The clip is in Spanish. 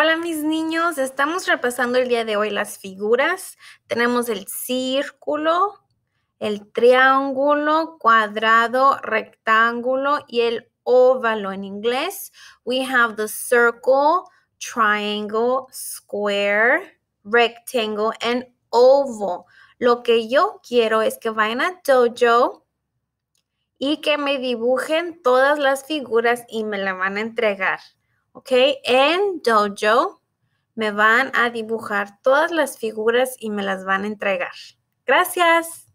Hola mis niños, estamos repasando el día de hoy las figuras. Tenemos el círculo, el triángulo, cuadrado, rectángulo y el óvalo en inglés. We have the circle, triangle, square, rectangle and oval. Lo que yo quiero es que vayan a Dojo y que me dibujen todas las figuras y me la van a entregar. ¿ok? En Dojo me van a dibujar todas las figuras y me las van a entregar. Gracias.